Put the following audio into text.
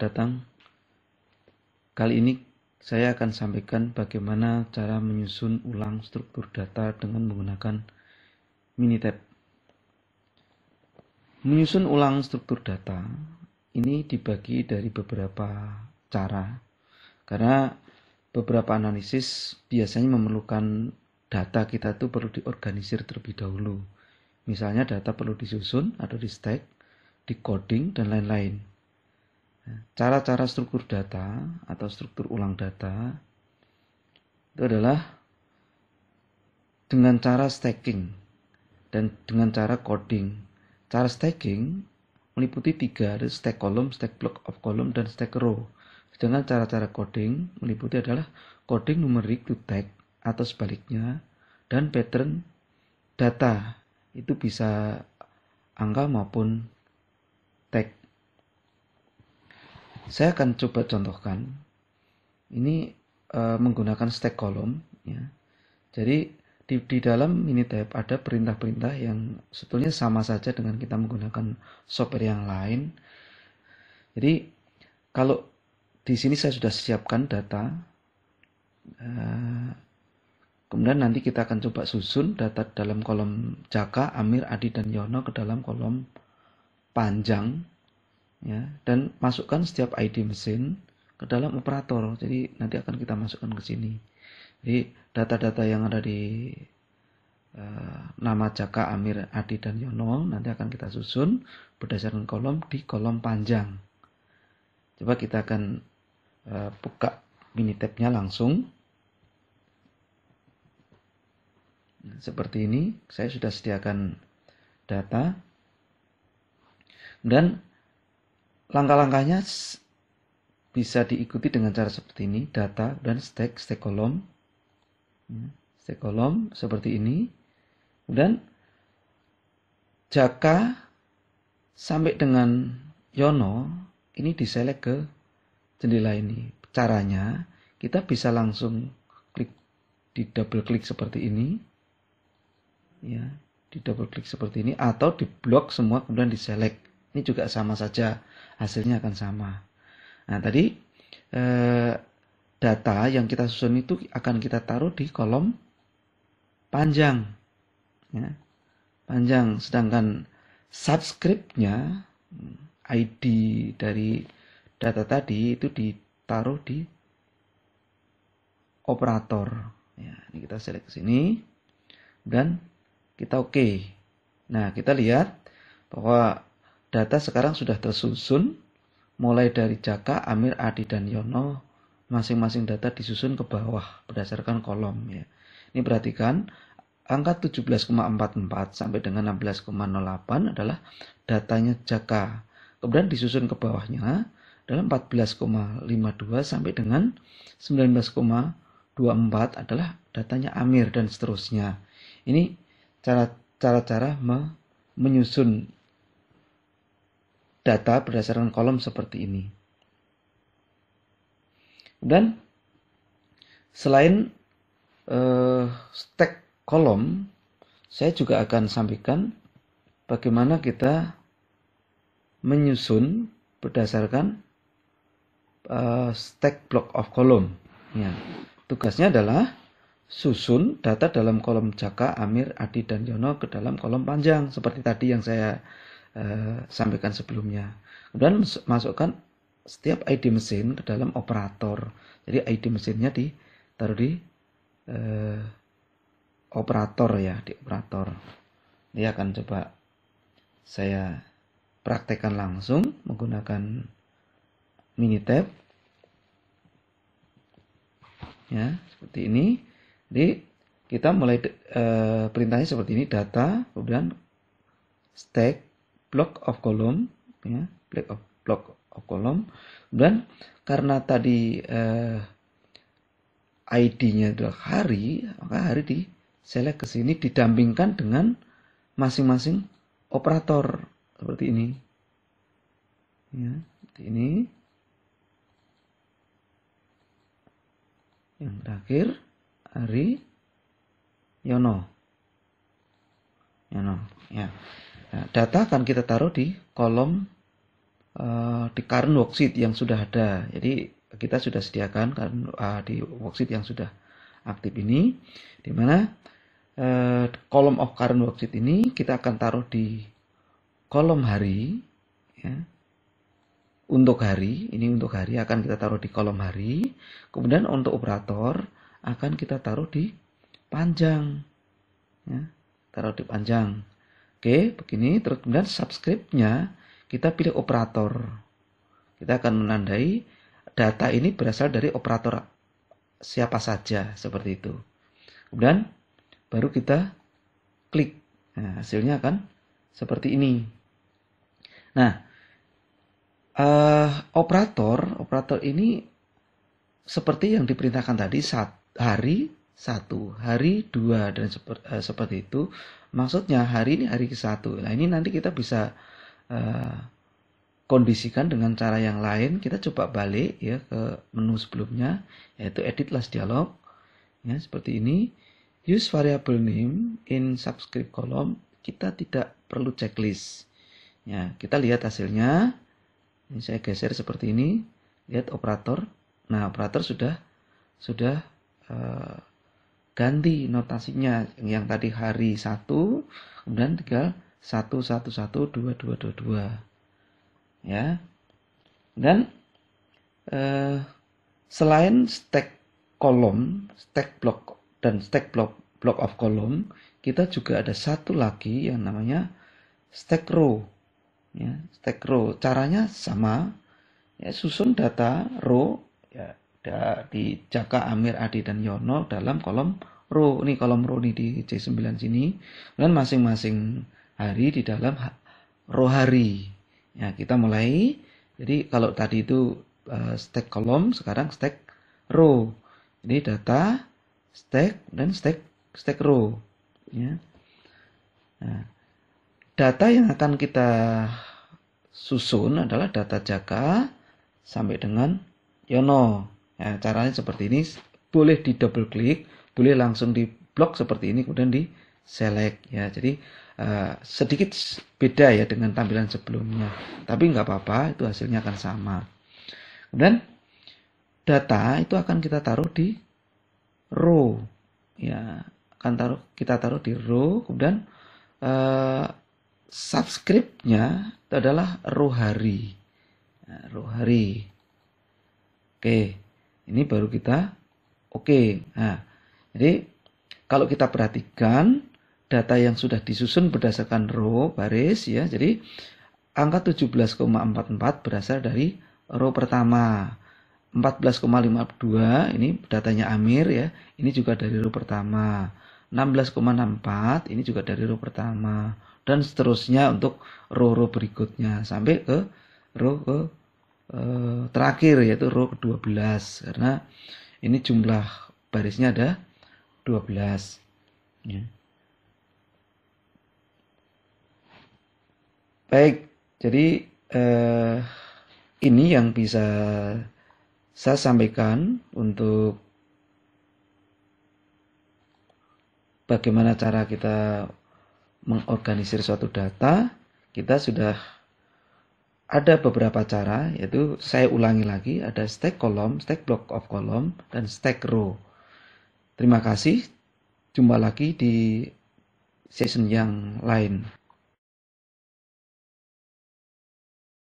datang. Kali ini saya akan sampaikan bagaimana cara menyusun ulang struktur data dengan menggunakan Minitab. Menyusun ulang struktur data ini dibagi dari beberapa cara karena beberapa analisis biasanya memerlukan data kita itu perlu diorganisir terlebih dahulu. Misalnya data perlu disusun atau di stack, di coding, dan lain-lain. Cara-cara struktur data atau struktur ulang data itu adalah dengan cara stacking dan dengan cara coding. Cara stacking meliputi tiga, ada stack column, stack block of column, dan stack row. Sedangkan cara-cara coding meliputi adalah coding numerik to tag atau sebaliknya dan pattern data itu bisa angka maupun tag saya akan coba contohkan. Ini uh, menggunakan stack kolom. Ya. Jadi di, di dalam Minitab ada perintah-perintah yang sebetulnya sama saja dengan kita menggunakan software yang lain. Jadi kalau di sini saya sudah siapkan data, eh, kemudian nanti kita akan coba susun data dalam kolom Jaka, Amir, Adi, dan Yono ke dalam kolom panjang ya dan masukkan setiap ID mesin ke dalam operator jadi nanti akan kita masukkan ke sini jadi data-data yang ada di eh, nama Jaka Amir Adi dan Yono nanti akan kita susun berdasarkan kolom di kolom panjang coba kita akan eh, buka mini tabnya langsung nah, seperti ini saya sudah sediakan data dan langkah-langkahnya bisa diikuti dengan cara seperti ini data dan stack stack kolom ya, stack kolom seperti ini dan jaka sampai dengan yono ini diselek ke jendela ini caranya kita bisa langsung klik di double klik seperti ini ya di double klik seperti ini atau di blok semua kemudian diselek ini juga sama saja, hasilnya akan sama. Nah, tadi eh, data yang kita susun itu akan kita taruh di kolom panjang. Ya, panjang, sedangkan subscriptnya ID dari data tadi itu ditaruh di operator. Ya, ini kita select ke sini dan kita oke. Okay. Nah, kita lihat bahwa Data sekarang sudah tersusun mulai dari Jaka, Amir, Adi, dan Yono. Masing-masing data disusun ke bawah berdasarkan kolom ya. Ini perhatikan angka 17,44 sampai dengan 16,08 adalah datanya Jaka. Kemudian disusun ke bawahnya adalah 14,52 sampai dengan 19,24 adalah datanya Amir dan seterusnya. Ini cara-cara menyusun data berdasarkan kolom seperti ini. Dan selain uh, stack kolom, saya juga akan sampaikan bagaimana kita menyusun berdasarkan uh, stack block of kolom. Ya. Tugasnya adalah susun data dalam kolom Jaka, Amir, Adi, dan Yono ke dalam kolom panjang seperti tadi yang saya Eh, sampaikan sebelumnya. Kemudian masukkan setiap ID mesin ke dalam operator. Jadi ID mesinnya ditaruh di eh, operator ya, di operator. Ini akan coba saya praktekkan langsung menggunakan Minitab. Ya, seperti ini. Jadi kita mulai eh, perintahnya seperti ini data kemudian stack block of column ya block of block of column dan karena tadi eh, ID-nya adalah hari maka hari di select ke sini didampingkan dengan masing-masing operator seperti ini ya seperti ini yang terakhir hari Yono Yono ya Nah, data akan kita taruh di kolom uh, di current worksheet yang sudah ada. Jadi kita sudah sediakan current, uh, di worksheet yang sudah aktif ini, di mana uh, kolom of current worksheet ini kita akan taruh di kolom hari. Ya. Untuk hari, ini untuk hari akan kita taruh di kolom hari. Kemudian untuk operator akan kita taruh di panjang. Ya, taruh di panjang. Oke, begini. Terus kemudian subscribe-nya kita pilih operator. Kita akan menandai data ini berasal dari operator siapa saja seperti itu. Kemudian baru kita klik. Nah, hasilnya akan seperti ini. Nah, uh, operator operator ini seperti yang diperintahkan tadi saat hari satu hari dua dan eh, seperti, itu maksudnya hari ini hari ke satu nah ini nanti kita bisa uh, kondisikan dengan cara yang lain kita coba balik ya ke menu sebelumnya yaitu edit last dialog ya seperti ini use variable name in subscript column kita tidak perlu checklist ya kita lihat hasilnya ini saya geser seperti ini lihat operator nah operator sudah sudah uh, ganti notasinya yang tadi hari 1 kemudian tinggal dua ya dan eh, selain stack kolom stack block dan stack block block of kolom kita juga ada satu lagi yang namanya stack row ya stack row caranya sama ya susun data row ya di Jaka Amir Adi dan Yono dalam kolom ro ini kolom ro ini di C9 sini dan masing-masing hari di dalam ro hari ya kita mulai jadi kalau tadi itu uh, stack kolom sekarang stack ro ini data stack dan stack stack ro ya nah, data yang akan kita susun adalah data Jaka sampai dengan Yono Ya, caranya seperti ini, boleh di double klik, boleh langsung di blok seperti ini kemudian di select ya. Jadi uh, sedikit beda ya dengan tampilan sebelumnya. Tapi nggak apa-apa, itu hasilnya akan sama. Kemudian data itu akan kita taruh di row ya akan taruh kita taruh di row kemudian uh, subscribe-nya adalah row hari nah, row hari oke ini baru kita oke. Okay. Nah, jadi kalau kita perhatikan data yang sudah disusun berdasarkan row baris ya. Jadi angka 17,44 berasal dari row pertama. 14,52 ini datanya Amir ya. Ini juga dari row pertama. 16,64 ini juga dari row pertama dan seterusnya untuk row-row berikutnya sampai ke row ke Eh, terakhir yaitu row ke-12 karena ini jumlah barisnya ada 12 ya. baik jadi eh, ini yang bisa saya sampaikan untuk bagaimana cara kita mengorganisir suatu data kita sudah ada beberapa cara yaitu saya ulangi lagi ada stack kolom, stack block of kolom dan stack row. Terima kasih. Jumpa lagi di session yang lain.